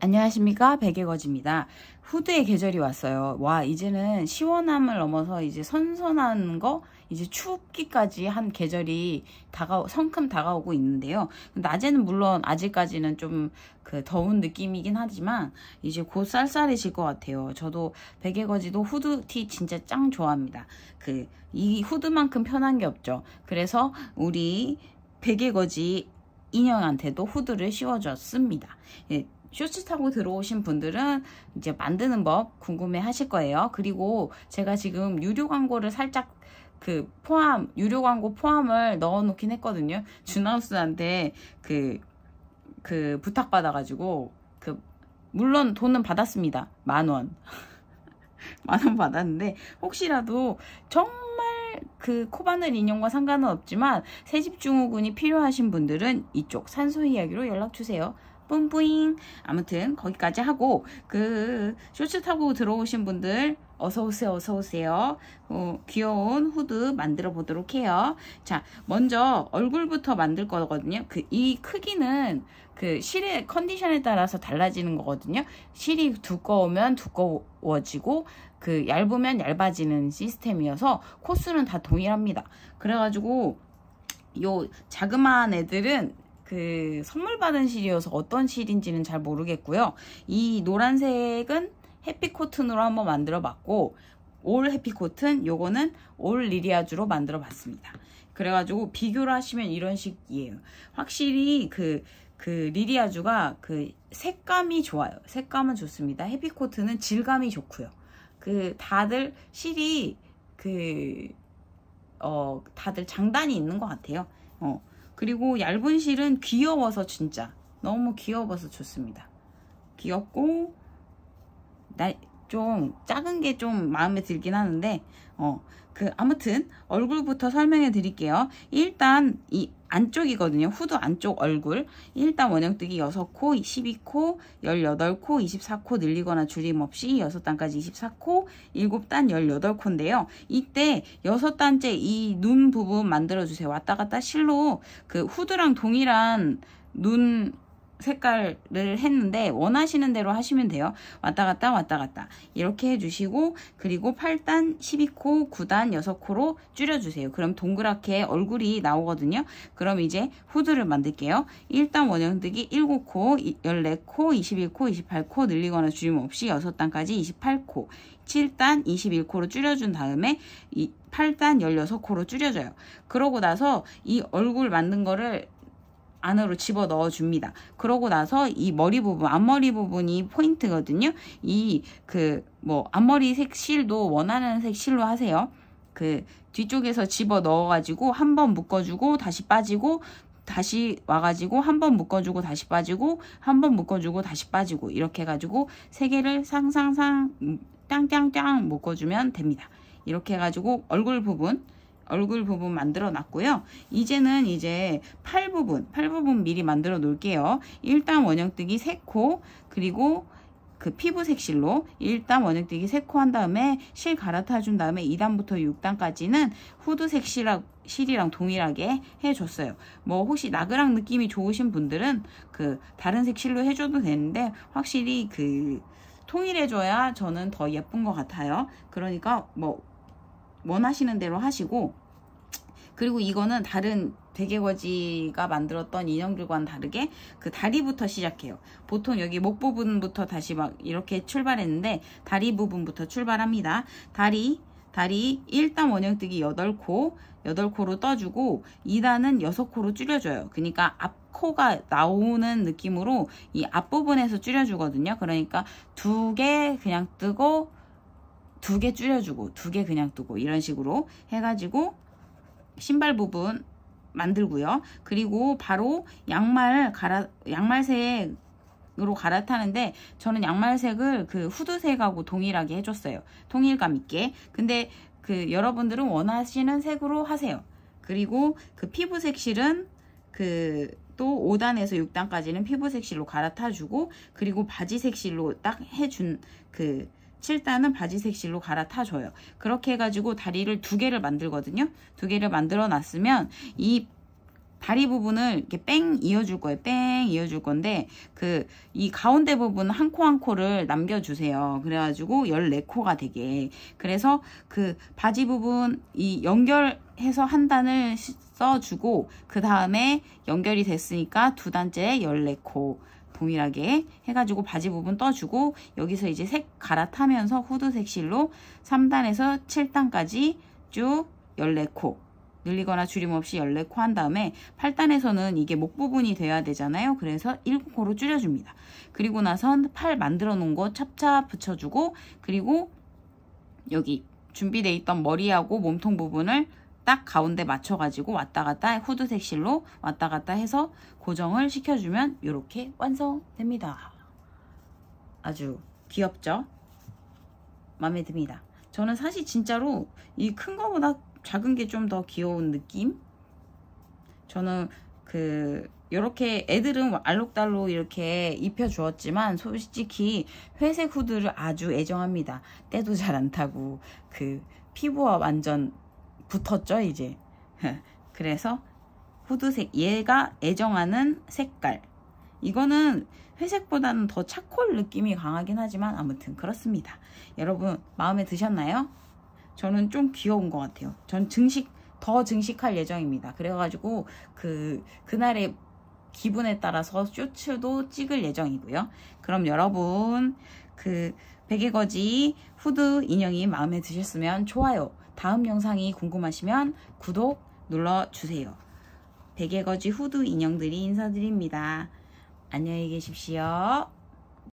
안녕하십니까 백예거지입니다. 후드의 계절이 왔어요. 와 이제는 시원함을 넘어서 이제 선선한 거 이제 춥기까지 한 계절이 다가 성큼 다가오고 있는데요. 낮에는 물론 아직까지는 좀 그 더운 느낌이긴 하지만 이제 곧 쌀쌀해질 것 같아요. 저도 백예거지도 후드티 진짜 짱 좋아합니다. 그 이 후드만큼 편한 게 없죠. 그래서 우리 백예거지 인형한테도 후드를 씌워줬습니다. 예, 쇼츠 타고 들어오신 분들은 이제 만드는 법 궁금해 하실 거예요. 그리고 제가 지금 유료 광고를 살짝 그 포함, 유료 광고 포함을 넣어 놓긴 했거든요. 준하우스한테 그, 그 부탁받아가지고 그, 물론 돈은 받았습니다. 만 원. 만 원 받았는데 혹시라도 정말 그 코바늘 인형과 상관은 없지만 새집 중후군이 필요하신 분들은 이쪽 산소 이야기로 연락 주세요. 뿌잉뿌잉 아무튼 거기까지 하고 그 쇼츠 타고 들어오신 분들 어서오세요 어서오세요 어, 귀여운 후드 만들어 보도록 해요 자 먼저 얼굴부터 만들 거거든요 그 이 크기는 그 실의 컨디션에 따라서 달라지는 거거든요 실이 두꺼우면 두꺼워지고 그 얇으면 얇아지는 시스템이어서 코스는 다 동일합니다 그래가지고 요 자그마한 애들은 그 선물 받은 실이어서 어떤 실인지는 잘 모르겠고요. 이 노란색은 해피코튼으로 한번 만들어 봤고 올 해피코튼 요거는 올 리리아주로 만들어 봤습니다. 그래가지고 비교를 하시면 이런 식이에요. 확실히 그, 그 리리아주가 그 색감이 좋아요. 색감은 좋습니다. 해피코튼은 질감이 좋고요. 그 다들 실이 그, 어, 다들 장단이 있는 것 같아요. 어. 그리고 얇은 실은 귀여워서 진짜 너무 귀여워서 좋습니다. 귀엽고 나, 좀 작은 게 좀 마음에 들긴 하는데 어 그 아무튼 얼굴부터 설명해 드릴게요. 일단 이 안쪽이거든요. 후드 안쪽 얼굴. 일단 원형뜨기 6코, 12코, 18코, 24코 늘리거나 줄임없이 6단까지 24코, 7단 18코인데요. 이때 6단째 이 눈 부분 만들어주세요. 왔다 갔다 실로 그 후드랑 동일한 눈 색깔을 했는데 원하시는 대로 하시면 돼요. 왔다 갔다 왔다 갔다 이렇게 해주시고 그리고 8단 12코 9단 6코로 줄여주세요. 그럼 동그랗게 얼굴이 나오거든요. 그럼 이제 후드를 만들게요. 1단 원형뜨기 7코 14코 21코 28코 늘리거나 줄임없이 6단까지 28코 7단 21코로 줄여준 다음에 8단 16코로 줄여줘요. 그러고 나서 이 얼굴 만든 거를 안으로 집어 넣어 줍니다. 그러고 나서 이 머리 부분, 앞머리 부분이 포인트거든요. 이 그 뭐 앞머리 색 실도 원하는 색 실로 하세요. 그 뒤쪽에서 집어 넣어가지고 한번 묶어주고 다시 빠지고 다시 와가지고 한번 묶어주고 다시 빠지고 한번 묶어주고 다시 빠지고 이렇게 해가지고 세 개를 상상상 땅땅땅 음, 묶어주면 됩니다. 이렇게 해가지고 얼굴 부분 얼굴 부분 만들어 놨고요. 이제는 이제 팔 부분, 팔 부분 미리 만들어 놓을게요. 1단 원형뜨기 3코 그리고 그 피부 색실로 1단 원형뜨기 3코 한 다음에 실 갈아타 준 다음에 2단부터 6단까지는 후드 색실하고 실이랑 동일하게 해줬어요. 뭐 혹시 나그랑 느낌이 좋으신 분들은 그 다른 색실로 해줘도 되는데 확실히 그 통일해줘야 저는 더 예쁜 것 같아요. 그러니까 뭐 원하시는 대로 하시고 그리고 이거는 다른 베개거지가 만들었던 인형들과는 다르게 그 다리부터 시작해요. 보통 여기 목 부분부터 다시 막 이렇게 출발했는데 다리 부분부터 출발합니다. 다리, 다리 1단 원형뜨기 8코, 8코로 떠주고 2단은 6코로 줄여줘요. 그러니까 앞코가 나오는 느낌으로 이 앞부분에서 줄여주거든요. 그러니까 두 개 그냥 뜨고 두개 줄여주고 두 개 그냥 두고 이런 식으로 해가지고 신발 부분 만들고요. 그리고 바로 양말 갈아 양말색 으로 갈아타는데 저는 양말색을 그 후드색하고 동일하게 해줬어요. 통일감 있게. 근데 그 여러분들은 원하시는 색으로 하세요. 그리고 그 피부색 실은 그 또 5단에서 6단까지는 피부색 실로 갈아타주고 그리고 바지색 실로 딱 해준 그 7단은 바지 색실로 갈아타줘요. 그렇게 해가지고 다리를 두 개를 만들거든요. 두 개를 만들어 놨으면 이 다리 부분을 이렇게 뺑 이어줄 거예요. 뺑 이어줄 건데 그 이 가운데 부분 한 코 한 코를 남겨주세요. 그래가지고 14코가 되게 그래서 그 바지 부분 이 연결해서 한 단을 써주고 그 다음에 연결이 됐으니까 두 단째 14코 동일하게 해가지고 바지 부분 떠주고 여기서 이제 색 갈아타면서 후드색 실로 3단에서 7단까지 쭉 14코 늘리거나 줄임없이 14코 한 다음에 8단에서는 이게 목 부분이 돼야 되잖아요. 그래서 7코로 줄여줍니다. 그리고 나선 팔 만들어 놓은 거 찹찹 붙여주고 그리고 여기 준비돼 있던 머리하고 몸통 부분을 딱 가운데 맞춰가지고 왔다 갔다 후드 색실로 왔다 갔다 해서 고정을 시켜주면 이렇게 완성됩니다. 아주 귀엽죠? 마음에 듭니다. 저는 사실 진짜로 이 큰 거보다 작은 게 좀 더 귀여운 느낌? 저는 그 이렇게 애들은 알록달록 이렇게 입혀주었지만 솔직히 회색 후드를 아주 애정합니다. 때도 잘 안 타고 그 피부와 완전 붙었죠 이제 그래서 후드색 얘가 애정하는 색깔 이거는 회색보다는 더 차콜 느낌이 강하긴 하지만 아무튼 그렇습니다 여러분 마음에 드셨나요? 저는 좀 귀여운 것 같아요 전 증식 더 증식할 예정입니다 그래가지고 그 그날의 기분에 따라서 쇼츠도 찍을 예정이고요 그럼 여러분 그 베개거지 후드 인형이 마음에 드셨으면 좋아요. 다음 영상이 궁금하시면 구독 눌러주세요. 베개거지 후드 인형들이 인사드립니다. 안녕히 계십시오.